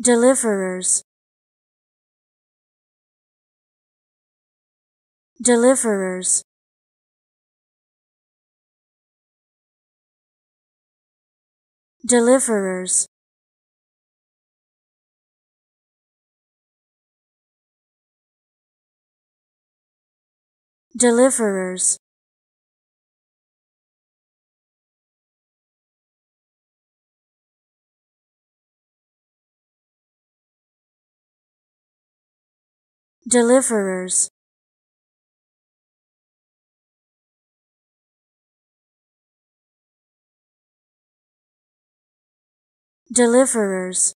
deliverers deliverers deliverers deliverers deliverers deliverers